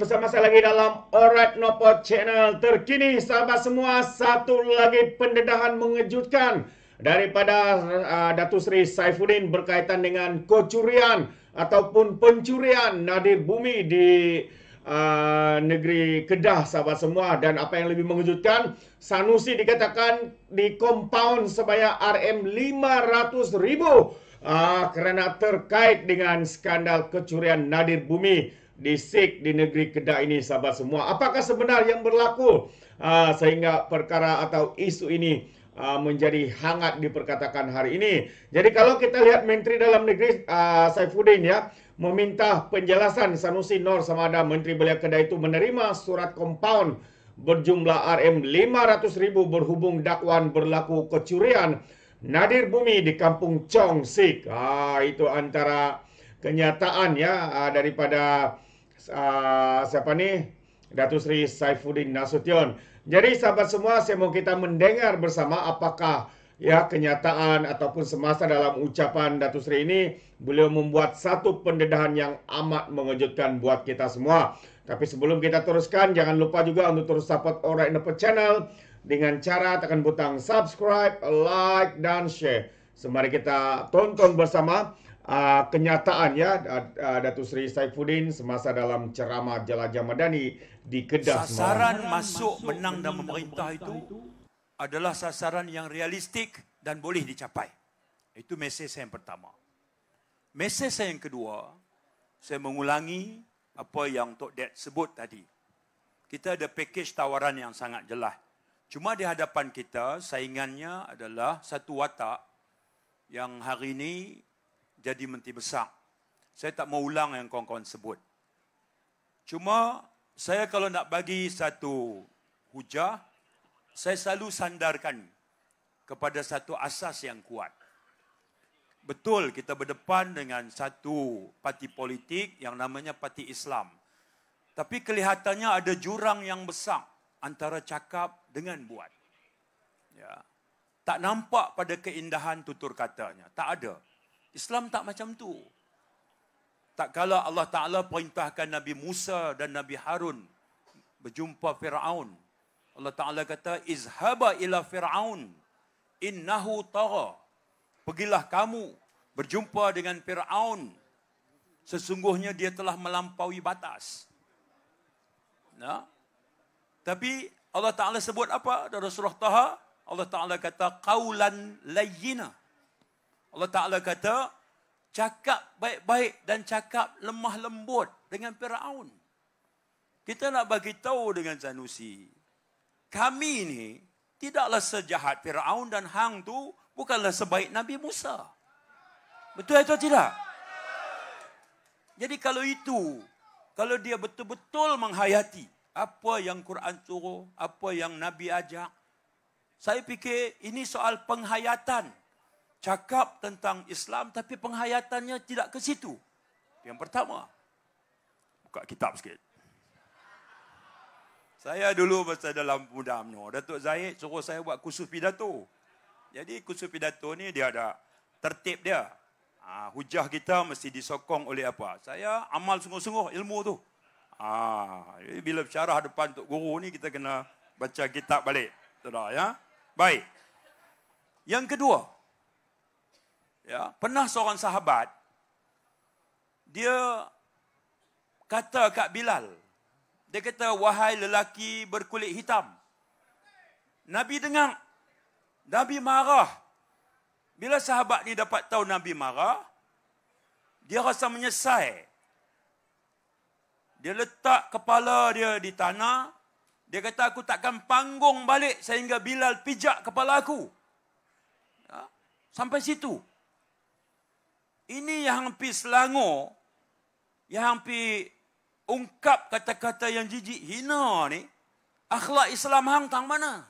bersama saya lagi dalam No Nopo Channel terkini sahabat semua satu lagi pendedahan mengejutkan daripada uh, Datu Seri Saifuddin berkaitan dengan kecurian ataupun pencurian nadir bumi di Uh, negeri Kedah sahabat semua dan apa yang lebih mengejutkan Sanusi dikatakan di compound sebanyak RM500,000 uh, kerana terkait dengan skandal kecurian nadir bumi di Sikh di negeri Kedah ini sahabat semua. Apakah sebenar yang berlaku ah, sehingga perkara atau isu ini ah, menjadi hangat diperkatakan hari ini. Jadi kalau kita lihat Menteri Dalam Negeri ah, Saifuddin ya meminta penjelasan Sanusi Nor sama ada Menteri Belia Kedah itu menerima surat compound berjumlah RM500,000 berhubung dakwaan berlaku kecurian nadir bumi di kampung Chong Sik. Ah, itu antara kenyataan ya daripada Ah, siapa ni? Datu Sri Saifuddin Nasution. Jadi sahabat semua, saya mau kita mendengar bersama apakah ya kenyataan ataupun semasa dalam ucapan Datu Sri ini beliau membuat satu pendedahan yang amat mengejutkan buat kita semua. Tapi sebelum kita teruskan, jangan lupa juga untuk terus support Ora Indepet Channel dengan cara tekan butang subscribe, like, dan share. Semari kita tonton bersama uh, kenyataan ya uh, Datuk Seri Saifuddin semasa dalam ceramah Jelajah Madani di Kedah Sasaran semalam. masuk menang dan memerintah itu adalah sasaran yang realistik dan boleh dicapai. Itu mesej saya yang pertama. Mesej saya yang kedua, saya mengulangi apa yang Tok Det sebut tadi. Kita ada pakej tawaran yang sangat jelas. Cuma di hadapan kita, saingannya adalah satu watak yang hari ini jadi menteri besar. Saya tak mau ulang yang kawan-kawan sebut. Cuma saya kalau nak bagi satu hujah, saya selalu sandarkan kepada satu asas yang kuat. Betul kita berdepan dengan satu parti politik yang namanya Parti Islam. Tapi kelihatannya ada jurang yang besar antara cakap dengan buat. Ya. Tak nampak pada keindahan tutur katanya. Tak ada. Islam tak macam tu. Tak kala Allah Ta'ala perintahkan Nabi Musa dan Nabi Harun berjumpa Fir'aun. Allah Ta'ala kata, Izhaba ila Fir'aun, innahu tara. Pergilah kamu berjumpa dengan Fir'aun. Sesungguhnya dia telah melampaui batas. Nah, Tapi Allah Ta'ala sebut apa? Dari surah Taha, Allah Ta'ala kata, Qawlan layyina. Allah Ta'ala kata, cakap baik-baik dan cakap lemah lembut dengan Fir'aun. Kita nak bagi tahu dengan Zanusi, kami ini tidaklah sejahat Fir'aun dan Hang tu bukanlah sebaik Nabi Musa. Betul atau tidak? Jadi kalau itu, kalau dia betul-betul menghayati apa yang Quran suruh, apa yang Nabi ajak, saya fikir ini soal penghayatan cakap tentang Islam tapi penghayatannya tidak ke situ. Yang pertama, buka kitab sikit. Saya dulu masa dalam muda UMNO, Datuk Zahid suruh saya buat kursus pidato. Jadi kursus pidato ni dia ada tertib dia. Ha, hujah kita mesti disokong oleh apa? Saya amal sungguh-sungguh ilmu tu. Ha, bila bicara depan Tok Guru ni kita kena baca kitab balik. Sudah ya? Baik. Yang kedua, Ya, pernah seorang sahabat dia kata kat Bilal. Dia kata wahai lelaki berkulit hitam. Nabi dengar. Nabi marah. Bila sahabat ni dapat tahu Nabi marah, dia rasa menyesal. Dia letak kepala dia di tanah. Dia kata, aku takkan panggung balik sehingga Bilal pijak kepala aku. Ya, sampai situ. Ini yang hampir selangor. Yang hampir ungkap kata-kata yang jijik hina ni. Akhlak Islam hang tang mana?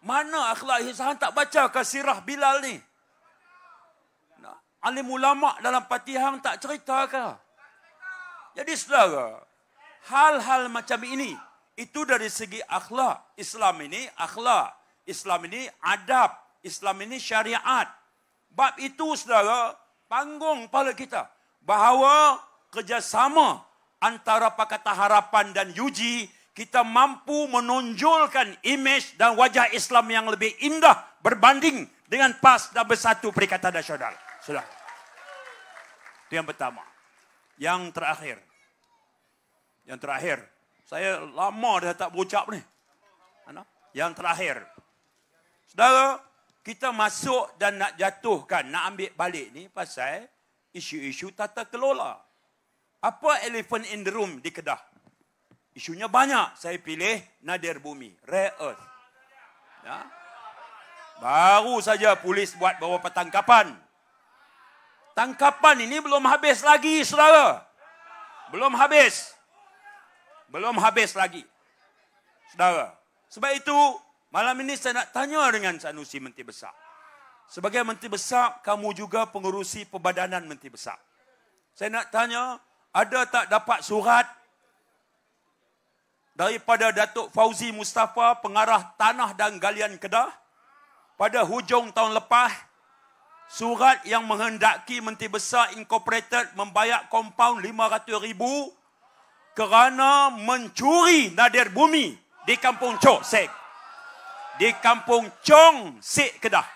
Mana akhlak Islam tak baca ke sirah Bilal ni? Alim ulama' dalam pati hang tak cerita ke? Jadi saudara, hal-hal macam ini, itu dari segi akhlak. Islam ini akhlak. Islam ini adab. Islam ini syariat. Bab itu, saudara, panggung kepala kita. Bahawa kerjasama antara Pakatan Harapan dan Yuji, kita mampu menonjolkan imej dan wajah Islam yang lebih indah berbanding dengan PAS dan Bersatu Perikatan Nasional. Saudara. Itu yang pertama. Yang terakhir. Yang terakhir. Saya lama dah tak berucap ni. Yang terakhir. Saudara, kita masuk dan nak jatuhkan, nak ambil balik ni pasal isu-isu tata kelola. Apa elephant in the room di Kedah? Isunya banyak. Saya pilih nadir bumi. Rare earth. Ya? Baru saja polis buat beberapa tangkapan. Tangkapan ini belum habis lagi, saudara. Belum habis. Belum habis lagi. Saudara. Sebab itu, Malam ini saya nak tanya dengan Sanusi Menteri Besar. Sebagai Menteri Besar, kamu juga pengurusi pembadanan Menteri Besar. Saya nak tanya, ada tak dapat surat daripada Datuk Fauzi Mustafa, pengarah tanah dan galian Kedah, pada hujung tahun lepas, surat yang menghendaki Menteri Besar Incorporated membayar kompaun RM500,000 kerana mencuri nadir bumi di Kampung Chok Sek di kampung Chong Si Kedah.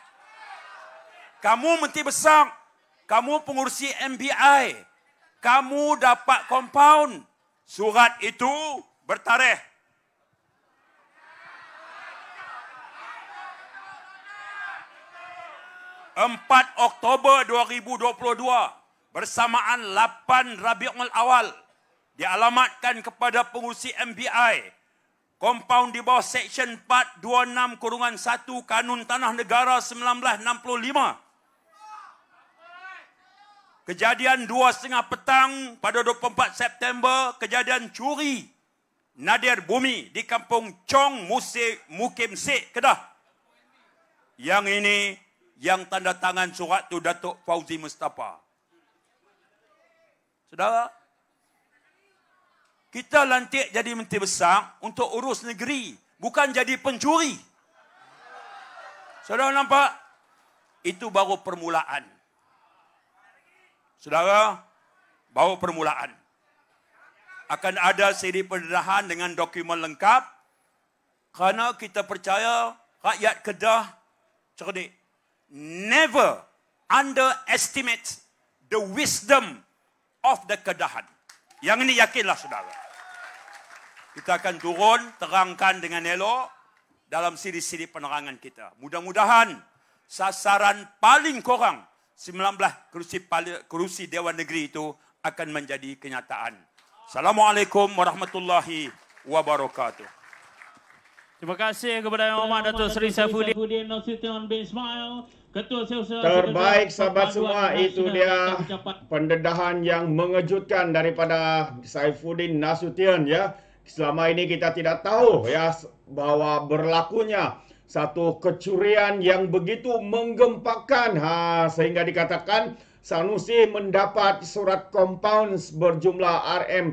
Kamu menteri besar, kamu pengurusi MBI, kamu dapat compound. Surat itu bertarikh. Empat Oktober 2022 bersamaan 8 Rabiul Awal... ...dialamatkan kepada pengurusi MBI... Kompaun di bawah Seksyen 426 Kurungan 1 Kanun Tanah Negara 1965. Kejadian 2.30 petang pada 24 September, kejadian curi nadir bumi di kampung Chong Musi Mukim Sik, Kedah. Yang ini, yang tanda tangan surat tu Datuk Fauzi Mustafa. Saudara, kita lantik jadi menteri besar untuk urus negeri, bukan jadi pencuri. Saudara nampak? Itu baru permulaan. Saudara, baru permulaan. Akan ada seri pendedahan dengan dokumen lengkap kerana kita percaya rakyat Kedah cerdik. Never underestimate the wisdom of the Kedahan. Yang ini yakinlah saudara kita akan turun terangkan dengan elok dalam siri-siri penerangan kita. Mudah-mudahan sasaran paling kurang 19 kerusi, kerusi Dewan Negeri itu akan menjadi kenyataan. Assalamualaikum warahmatullahi wabarakatuh. Terima kasih kepada Yang Amat Datuk Seri Saifuddin Nasution bin Ismail, Ketua Seusaha Terbaik sahabat semua itu dia pendedahan yang mengejutkan daripada Saifuddin Nasution ya selama ini kita tidak tahu ya bahwa berlakunya satu kecurian yang begitu menggempakan ha sehingga dikatakan Sanusi mendapat surat compound berjumlah RM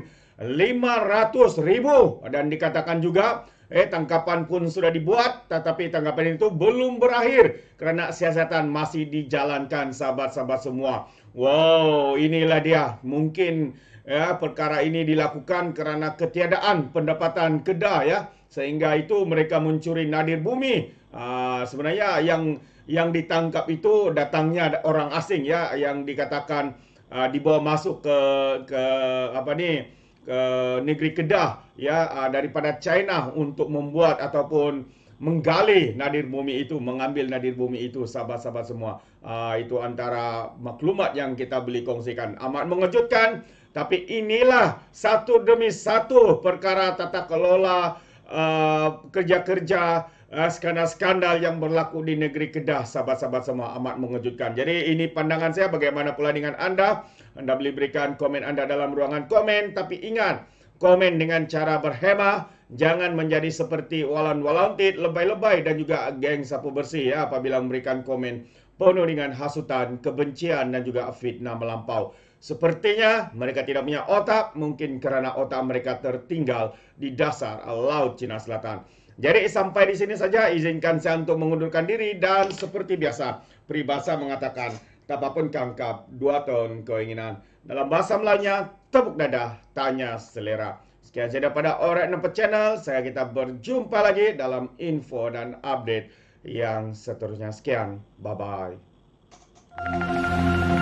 ribu dan dikatakan juga eh tangkapan pun sudah dibuat tetapi tangkapan itu belum berakhir kerana siasatan masih dijalankan sahabat-sahabat semua. Wow, inilah dia. Mungkin ya perkara ini dilakukan kerana ketiadaan pendapatan kedah ya sehingga itu mereka mencuri nadir bumi aa, ah, sebenarnya yang yang ditangkap itu datangnya orang asing ya yang dikatakan aa, ah, dibawa masuk ke ke apa ni ke negeri kedah ya aa, ah, daripada china untuk membuat ataupun menggali nadir bumi itu mengambil nadir bumi itu sahabat-sahabat semua aa, itu antara maklumat yang kita beli kongsikan amat mengejutkan tapi inilah satu demi satu perkara tata kelola uh, kerja-kerja uh, skandal-skandal yang berlaku di negeri Kedah sahabat-sahabat semua amat mengejutkan. Jadi ini pandangan saya bagaimana pula dengan anda? Anda boleh berikan komen anda dalam ruangan komen tapi ingat komen dengan cara berhemah jangan menjadi seperti walan walantit lebay-lebay dan juga geng sapu bersih ya apabila memberikan komen penuh dengan hasutan, kebencian dan juga fitnah melampau. Sepertinya mereka tidak punya otak, mungkin kerana otak mereka tertinggal di dasar laut Cina Selatan. Jadi sampai di sini saja izinkan saya untuk mengundurkan diri dan seperti biasa peribahasa mengatakan tak apa pun kangkap dua tahun keinginan. Dalam bahasa Melayunya, tepuk dada, tanya selera. Sekian saja daripada Orang Nampak Channel, saya kita berjumpa lagi dalam info dan update yang seterusnya. Sekian, bye-bye.